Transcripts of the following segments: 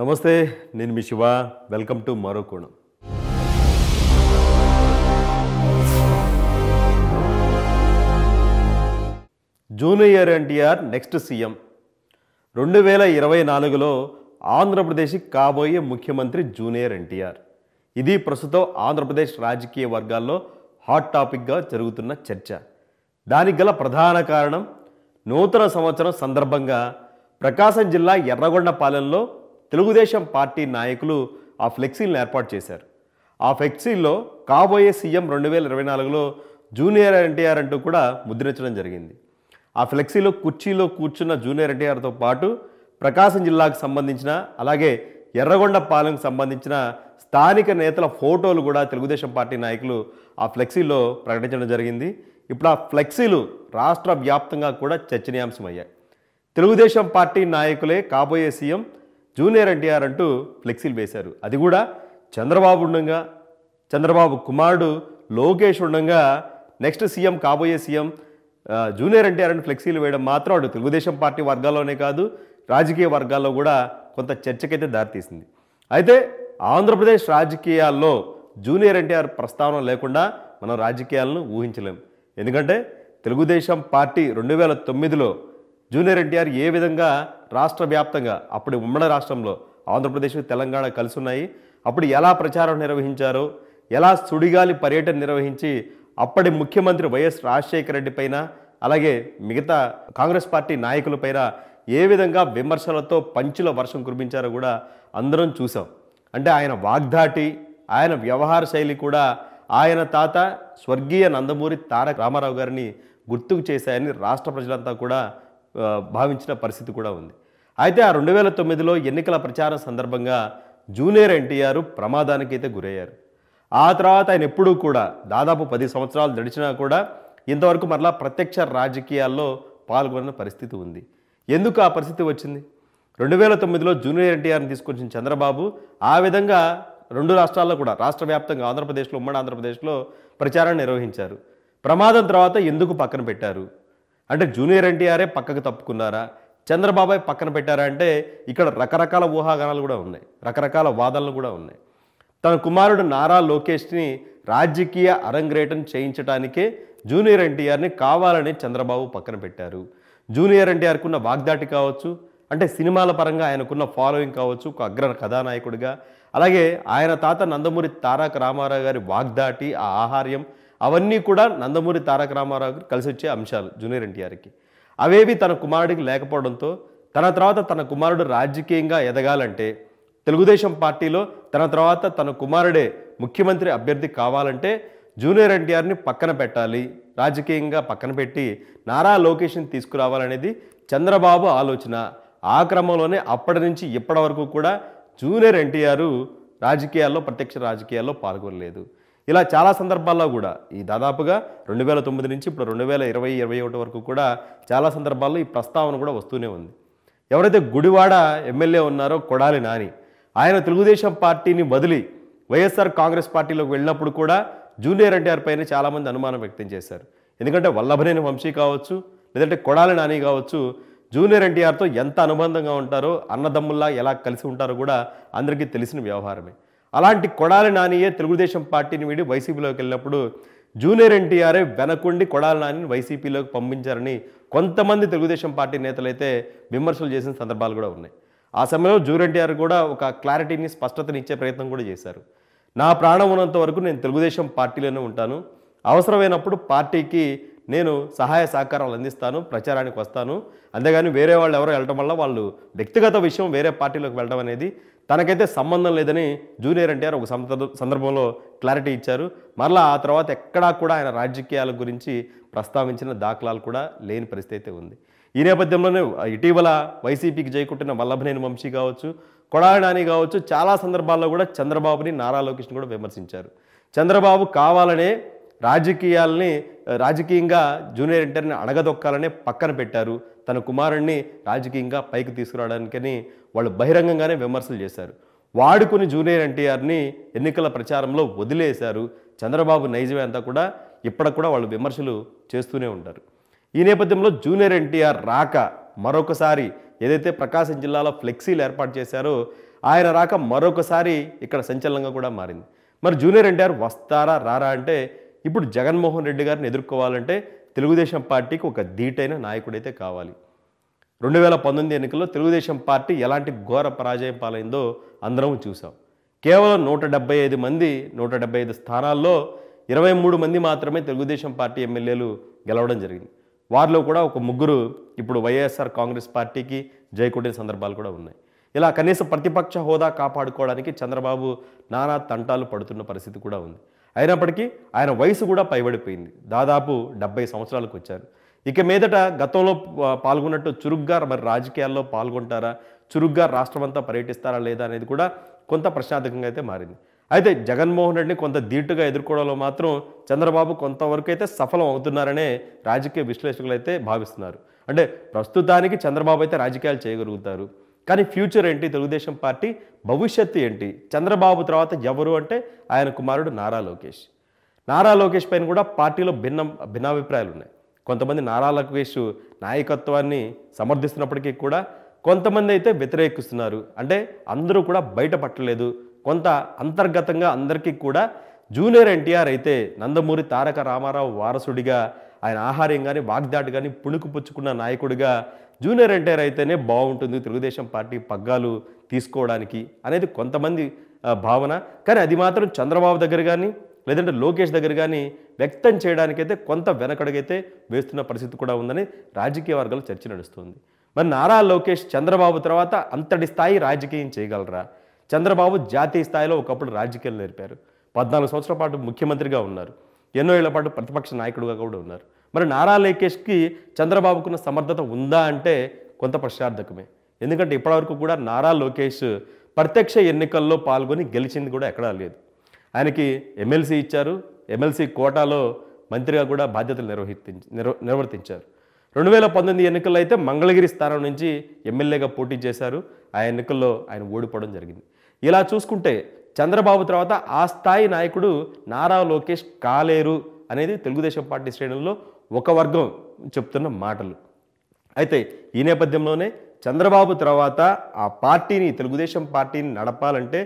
నమస్తే నేను మీ Shiva welcome to మరో కోణం జూనియర్ ఎన్టీఆర్ నెక్స్ట్ సీఎం రెండు వేల ఇరవై నాలుగులో ఆంధ్రప్రదేశ్ కాబోయే ముఖ్యమంత్రి జూనియర్ ఎన్టీఆర్ ఇది ప్రస్తుతం ఆంధ్రప్రదేశ్ రాజకీయ వర్గాల్లో హాట్ టాపిక్గా జరుగుతున్న చర్చ దానికి గల ప్రధాన కారణం నూతన సంవత్సరం సందర్భంగా ప్రకాశం జిల్లా ఎర్రగొండపాలెంలో తెలుగుదేశం పార్టీ నాయకులు ఆ ఫ్లెక్సీలను ఏర్పాటు చేశారు ఆ ఫ్లెక్సీల్లో కాబోయే సీఎం రెండు వేల ఇరవై నాలుగులో జూనియర్ ఎన్టీఆర్ అంటూ కూడా ముద్రించడం జరిగింది ఆ ఫ్లెక్సీలో కుర్చీలో కూర్చున్న జూనియర్ ఎన్టీఆర్తో పాటు ప్రకాశం జిల్లాకు సంబంధించిన అలాగే ఎర్రగొండ పాలెంకు సంబంధించిన స్థానిక నేతల ఫోటోలు కూడా తెలుగుదేశం పార్టీ నాయకులు ఆ ఫ్లెక్సీలో ప్రకటించడం జరిగింది ఇప్పుడు ఆ ఫ్లెక్సీలు రాష్ట్ర వ్యాప్తంగా కూడా చర్చనీయాంశమయ్యాయి తెలుగుదేశం పార్టీ నాయకులే కాబోయే సీఎం జూనియర్ ఎన్టీఆర్ అంటూ ఫ్లెక్సీలు వేశారు అది కూడా చంద్రబాబు ఉండగా చంద్రబాబు కుమారుడు లోకేష్ ఉండగా నెక్స్ట్ సీఎం కాబోయే సీఎం జూనియర్ ఎన్టీఆర్ అని ఫ్లెక్సీలు వేయడం మాత్రం అటు తెలుగుదేశం పార్టీ వర్గాల్లోనే కాదు రాజకీయ వర్గాల్లో కూడా కొంత చర్చకైతే దారితీసింది అయితే ఆంధ్రప్రదేశ్ రాజకీయాల్లో జూనియర్ ఎన్టీఆర్ ప్రస్తావన లేకుండా మనం రాజకీయాలను ఊహించలేం ఎందుకంటే తెలుగుదేశం పార్టీ రెండు వేల తొమ్మిదిలో జూనియర్ ఎన్టీఆర్ ఏ విధంగా రాష్ట్ర వ్యాప్తంగా అప్పుడు ఉమ్మడి రాష్ట్రంలో ఆంధ్రప్రదేశ్ తెలంగాణ కలిసి ఉన్నాయి అప్పుడు ఎలా ప్రచారం నిర్వహించారో ఎలా సుడిగాలి పర్యటన నిర్వహించి అప్పటి ముఖ్యమంత్రి వైఎస్ రాజశేఖర రెడ్డి పైన అలాగే మిగతా కాంగ్రెస్ పార్టీ నాయకులపైన ఏ విధంగా విమర్శలతో పంచుల వర్షం కురిపించారో కూడా అందరం చూసాం అంటే ఆయన వాగ్దాటి ఆయన వ్యవహార శైలి కూడా ఆయన తాత స్వర్గీయ నందమూరి తారక రామారావు గారిని గుర్తుకు చేశాయని రాష్ట్ర ప్రజలంతా కూడా భావించిన పరిస్థితి కూడా ఉంది అయితే ఆ రెండు వేల తొమ్మిదిలో ఎన్నికల ప్రచారం సందర్భంగా జూనియర్ ఎన్టీఆర్ ప్రమాదానికైతే గురయ్యారు ఆ తర్వాత ఆయన ఎప్పుడూ కూడా దాదాపు పది సంవత్సరాలు గడిచినా కూడా ఇంతవరకు మరలా ప్రత్యక్ష రాజకీయాల్లో పాల్గొన్న పరిస్థితి ఉంది ఎందుకు ఆ పరిస్థితి వచ్చింది రెండు వేల తొమ్మిదిలో జూనియర్ ఎన్టీఆర్ని తీసుకొచ్చిన చంద్రబాబు ఆ విధంగా రెండు రాష్ట్రాల్లో కూడా రాష్ట్ర వ్యాప్తంగా ఆంధ్రప్రదేశ్లో ఉమ్మడి ఆంధ్రప్రదేశ్లో ప్రచారాన్ని నిర్వహించారు ప్రమాదం తర్వాత ఎందుకు పక్కన పెట్టారు అంటే జూనియర్ ఎన్టీఆరే పక్కకు తప్పుకున్నారా చంద్రబాబాయ్ పక్కన పెట్టారా అంటే ఇక్కడ రకరకాల ఊహాగానాలు కూడా ఉన్నాయి రకరకాల వాదనలు కూడా ఉన్నాయి తన కుమారుడు నారా లోకేష్ని రాజకీయ అరంగ్రేటం చేయించడానికే జూనియర్ ఎన్టీఆర్ని కావాలని చంద్రబాబు పక్కన పెట్టారు జూనియర్ ఎన్టీఆర్కున్న వాగ్దాటి కావచ్చు అంటే సినిమాల పరంగా ఆయనకున్న ఫాలోయింగ్ కావచ్చు ఒక అగ్ర కథానాయకుడిగా అలాగే ఆయన తాత నందమూరి తారక రామారావు గారి వాగ్దాటి ఆ ఆహార్యం అవన్నీ కూడా నందమూరి తారక రామారావు కలిసి వచ్చే అంశాలు జూనియర్ ఎన్టీఆర్కి అవేవి తన కుమారుడికి లేకపోవడంతో తన తర్వాత తన కుమారుడు రాజకీయంగా ఎదగాలంటే తెలుగుదేశం పార్టీలో తన తర్వాత తన కుమారుడే ముఖ్యమంత్రి అభ్యర్థి కావాలంటే జూనియర్ ఎన్టీఆర్ని పక్కన పెట్టాలి రాజకీయంగా పక్కన పెట్టి నారా లోకేష్ని తీసుకురావాలనేది చంద్రబాబు ఆలోచన ఆ క్రమంలోనే అప్పటి నుంచి ఇప్పటి వరకు కూడా జూనియర్ ఎన్టీఆర్ రాజకీయాల్లో ప్రత్యక్ష రాజకీయాల్లో పాల్గొనలేదు ఇలా చాలా సందర్భాల్లో కూడా ఈ దాదాపుగా రెండు వేల తొమ్మిది నుంచి ఇప్పుడు రెండు వేల ఇరవై ఇరవై ఒకటి వరకు కూడా చాలా సందర్భాల్లో ఈ ప్రస్తావన కూడా వస్తూనే ఉంది ఎవరైతే గుడివాడ ఎమ్మెల్యే ఉన్నారో కొడాలి నాని ఆయన తెలుగుదేశం పార్టీని వదిలి వైఎస్ఆర్ కాంగ్రెస్ పార్టీలోకి వెళ్ళినప్పుడు కూడా జూనియర్ ఎన్టీఆర్ పైన చాలామంది అనుమానం వ్యక్తం చేశారు ఎందుకంటే వల్లభనేని వంశీ కావచ్చు లేదంటే కొడాలి నాని కావచ్చు జూనియర్ ఎన్టీఆర్తో ఎంత అనుబంధంగా ఉంటారో అన్నదమ్ముల్లా ఎలా కలిసి ఉంటారో కూడా అందరికీ తెలిసిన వ్యవహారమే అలాంటి కొడాలి నానియే తెలుగుదేశం పార్టీని వీడి వైసీపీలోకి వెళ్ళినప్పుడు జూనియర్ ఎన్టీఆర్ వెనకుండి కొడాలి నానిని వైసీపీలోకి పంపించారని కొంతమంది తెలుగుదేశం పార్టీ నేతలైతే విమర్శలు చేసిన సందర్భాలు కూడా ఉన్నాయి ఆ సమయంలో జూనియర్ ఎన్టీఆర్ కూడా ఒక క్లారిటీని స్పష్టతని ఇచ్చే ప్రయత్నం కూడా చేశారు నా ప్రాణం ఉన్నంత వరకు నేను తెలుగుదేశం పార్టీలోనే ఉంటాను అవసరమైనప్పుడు పార్టీకి నేను సహాయ సహకారాలు అందిస్తాను ప్రచారానికి వస్తాను అంతేగాని వేరే వాళ్ళు ఎవరో వెళ్ళటం వల్ల వాళ్ళు వ్యక్తిగత విషయం వేరే పార్టీలోకి వెళ్ళడం అనేది తనకైతే సంబంధం లేదని జూనియర్ ఎన్టీఆర్ ఒక సందర్భంలో క్లారిటీ ఇచ్చారు మరలా ఆ తర్వాత ఎక్కడా కూడా ఆయన రాజకీయాల గురించి ప్రస్తావించిన దాఖలాలు కూడా లేని పరిస్థితి అయితే ఉంది ఈ నేపథ్యంలోనే ఇటీవల వైసీపీకి జైకుట్టిన వల్లభనేని వంశీ కావచ్చు కొడాలి కావచ్చు చాలా సందర్భాల్లో కూడా చంద్రబాబుని నారా లోకేష్ని కూడా విమర్శించారు చంద్రబాబు కావాలనే రాజకీయాల్ని రాజకీయంగా జూనియర్ ఎన్టీఆర్ని అడగదొక్కాలనే పక్కన పెట్టారు తన కుమారుణ్ణి రాజకీయంగా పైకి తీసుకురావడానికని వాళ్ళు బహిరంగంగానే విమర్శలు చేశారు వాడుకుని జూనియర్ ఎన్టీఆర్ని ఎన్నికల ప్రచారంలో వదిలేశారు చంద్రబాబు నైజమే అంతా కూడా ఇప్పటికి కూడా వాళ్ళు విమర్శలు చేస్తూనే ఉంటారు ఈ నేపథ్యంలో జూనియర్ ఎన్టీఆర్ రాక మరొకసారి ఏదైతే ప్రకాశం జిల్లాలో ఫ్లెక్సీలు ఏర్పాటు చేశారో ఆయన రాక మరొకసారి ఇక్కడ సంచలనంగా కూడా మారింది మరి జూనియర్ ఎన్టీఆర్ వస్తారా రారా అంటే ఇప్పుడు జగన్మోహన్ రెడ్డి గారిని ఎదుర్కోవాలంటే తెలుగుదేశం పార్టీకి ఒక ధీటైన నాయకుడైతే కావాలి రెండు వేల పంతొమ్మిది ఎన్నికల్లో తెలుగుదేశం పార్టీ ఎలాంటి ఘోర పరాజయం పాలైందో అందరం చూసాం కేవలం నూట డెబ్బై ఐదు మంది నూట డెబ్బై ఐదు స్థానాల్లో ఇరవై మూడు మంది మాత్రమే తెలుగుదేశం పార్టీ ఎమ్మెల్యేలు గెలవడం జరిగింది వారిలో కూడా ఒక ముగ్గురు ఇప్పుడు వైఎస్ఆర్ కాంగ్రెస్ పార్టీకి జయకొట్టిన సందర్భాలు కూడా ఉన్నాయి ఇలా కనీసం ప్రతిపక్ష హోదా కాపాడుకోవడానికి చంద్రబాబు నానా తంటాలు పడుతున్న పరిస్థితి కూడా ఉంది అయినప్పటికీ ఆయన వయసు కూడా పైబడిపోయింది దాదాపు డెబ్బై సంవత్సరాలకు వచ్చారు ఇక మీదట గతంలో పాల్గొన్నట్టు చురుగ్గా మరి రాజకీయాల్లో పాల్గొంటారా చురుగ్గా రాష్ట్రమంతా పర్యటిస్తారా లేదా అనేది కూడా కొంత ప్రశ్నార్థకంగా అయితే మారింది అయితే జగన్మోహన్ రెడ్డిని కొంత ధీటుగా ఎదుర్కోవడంలో మాత్రం చంద్రబాబు కొంతవరకు అయితే సఫలం అవుతున్నారనే రాజకీయ విశ్లేషకులు అయితే భావిస్తున్నారు అంటే ప్రస్తుతానికి చంద్రబాబు అయితే రాజకీయాలు చేయగలుగుతారు కానీ ఫ్యూచర్ ఏంటి తెలుగుదేశం పార్టీ భవిష్యత్తు ఏంటి చంద్రబాబు తర్వాత ఎవరు అంటే ఆయన కుమారుడు నారా లోకేష్ నారా లోకేష్ పైన కూడా పార్టీలో భిన్న భిన్నాభిప్రాయాలు ఉన్నాయి కొంతమంది నారా లోకేష్ నాయకత్వాన్ని సమర్థిస్తున్నప్పటికీ కూడా కొంతమంది అయితే వ్యతిరేకిస్తున్నారు అంటే అందరూ కూడా బయటపట్టలేదు కొంత అంతర్గతంగా అందరికీ కూడా జూనియర్ ఎన్టీఆర్ అయితే నందమూరి తారక రామారావు వారసుడిగా ఆయన ఆహార్యం కానీ వాగ్దాటి కానీ పుణుకు పుచ్చుకున్న నాయకుడిగా జూనియర్ ఎన్టీఆర్ అయితేనే బాగుంటుంది తెలుగుదేశం పార్టీ పగ్గాలు తీసుకోవడానికి అనేది కొంతమంది భావన కానీ అది మాత్రం చంద్రబాబు దగ్గర కానీ లేదంటే లోకేష్ దగ్గర కానీ వ్యక్తం చేయడానికైతే కొంత వెనకడుగైతే వేస్తున్న పరిస్థితి కూడా ఉందని రాజకీయ వర్గాలు చర్చ నడుస్తుంది మరి నారా లోకేష్ చంద్రబాబు తర్వాత అంతటి స్థాయి రాజకీయం చేయగలరా చంద్రబాబు జాతీయ స్థాయిలో ఒకప్పుడు రాజకీయాలు నేర్పారు పద్నాలుగు సంవత్సరాల పాటు ముఖ్యమంత్రిగా ఉన్నారు ఎన్నో ఏళ్ల పాటు ప్రతిపక్ష నాయకుడుగా కూడా ఉన్నారు మరి నారా లోకేష్కి చంద్రబాబుకున్న సమర్థత ఉందా అంటే కొంత ప్రశ్నార్థకమే ఎందుకంటే ఇప్పటివరకు కూడా నారా లోకేష్ ప్రత్యక్ష ఎన్నికల్లో పాల్గొని గెలిచింది కూడా ఎక్కడా లేదు ఆయనకి ఎమ్మెల్సీ ఇచ్చారు ఎమ్మెల్సీ కోటాలో మంత్రిగా కూడా బాధ్యతలు నిర్వహించి నిర్వర్తించారు రెండు వేల పంతొమ్మిది ఎన్నికల్లో అయితే మంగళగిరి స్థానం నుంచి ఎమ్మెల్యేగా పోటీ చేశారు ఆ ఎన్నికల్లో ఆయన ఓడిపోవడం జరిగింది ఇలా చూసుకుంటే చంద్రబాబు తర్వాత ఆ స్థాయి నాయకుడు నారా లోకేష్ కాలేరు అనేది తెలుగుదేశం పార్టీ శ్రేణుల్లో ఒక వర్గం చెప్తున్న మాటలు అయితే ఈ నేపథ్యంలోనే చంద్రబాబు తర్వాత ఆ పార్టీని తెలుగుదేశం పార్టీని నడపాలంటే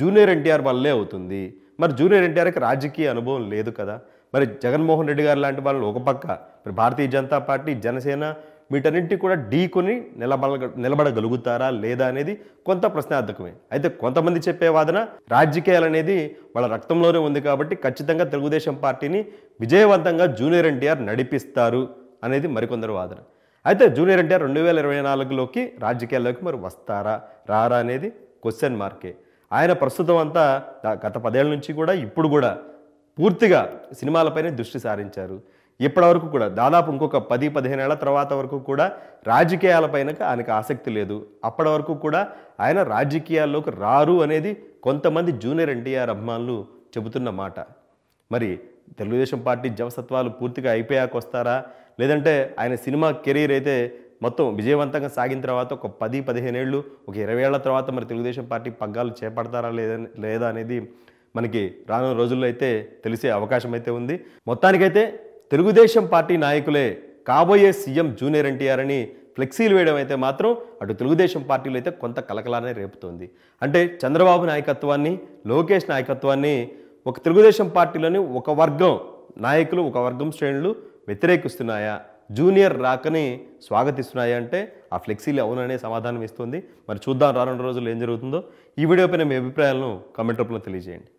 జూనియర్ ఎన్టీఆర్ వల్లే అవుతుంది మరి జూనియర్ ఎన్టీఆర్కి రాజకీయ అనుభవం లేదు కదా మరి జగన్మోహన్ రెడ్డి గారు లాంటి వాళ్ళు ఒక పక్క మరి భారతీయ జనతా పార్టీ జనసేన వీటన్నింటినీ కూడా ఢీకొని నిలబడ నిలబడగలుగుతారా లేదా అనేది కొంత ప్రశ్నార్థకమే అయితే కొంతమంది చెప్పే వాదన రాజకీయాలు అనేది వాళ్ళ రక్తంలోనే ఉంది కాబట్టి ఖచ్చితంగా తెలుగుదేశం పార్టీని విజయవంతంగా జూనియర్ ఎన్టీఆర్ నడిపిస్తారు అనేది మరికొందరు వాదన అయితే జూనియర్ ఎన్టీఆర్ రెండు వేల ఇరవై నాలుగులోకి రాజకీయాల్లోకి మరి వస్తారా రారా అనేది క్వశ్చన్ మార్కే ఆయన ప్రస్తుతం అంతా గత పదేళ్ళ నుంచి కూడా ఇప్పుడు కూడా పూర్తిగా సినిమాలపైనే దృష్టి సారించారు ఇప్పటి వరకు కూడా దాదాపు ఇంకొక పది పదిహేనేళ్ల తర్వాత వరకు కూడా రాజకీయాలపైన ఆయనకు ఆసక్తి లేదు అప్పటి వరకు కూడా ఆయన రాజకీయాల్లోకి రారు అనేది కొంతమంది జూనియర్ ఎన్టీఆర్ అభిమానులు చెబుతున్న మాట మరి తెలుగుదేశం పార్టీ జవసత్వాలు పూర్తిగా అయిపోయాక వస్తారా లేదంటే ఆయన సినిమా కెరీర్ అయితే మొత్తం విజయవంతంగా సాగిన తర్వాత ఒక పది పదిహేనేళ్ళు ఒక ఇరవై ఏళ్ల తర్వాత మరి తెలుగుదేశం పార్టీ పగ్గాలు చేపడతారా లేదా లేదా అనేది మనకి రానున్న రోజుల్లో అయితే తెలిసే అవకాశం అయితే ఉంది మొత్తానికైతే తెలుగుదేశం పార్టీ నాయకులే కాబోయే సీఎం జూనియర్ ఎన్టీఆర్ అని ఫ్లెక్సీలు వేయడం అయితే మాత్రం అటు తెలుగుదేశం పార్టీలో అయితే కొంత కలకలానే రేపుతోంది అంటే చంద్రబాబు నాయకత్వాన్ని లోకేష్ నాయకత్వాన్ని ఒక తెలుగుదేశం పార్టీలోని ఒక వర్గం నాయకులు ఒక వర్గం శ్రేణులు వ్యతిరేకిస్తున్నాయా జూనియర్ రాకని స్వాగతిస్తున్నాయా అంటే ఆ ఫ్లెక్సీలు అవుననే సమాధానం ఇస్తుంది మరి చూద్దాం రానున్న రోజుల్లో ఏం జరుగుతుందో ఈ వీడియోపై మీ అభిప్రాయాలను కమెంట్ రూపంలో తెలియజేయండి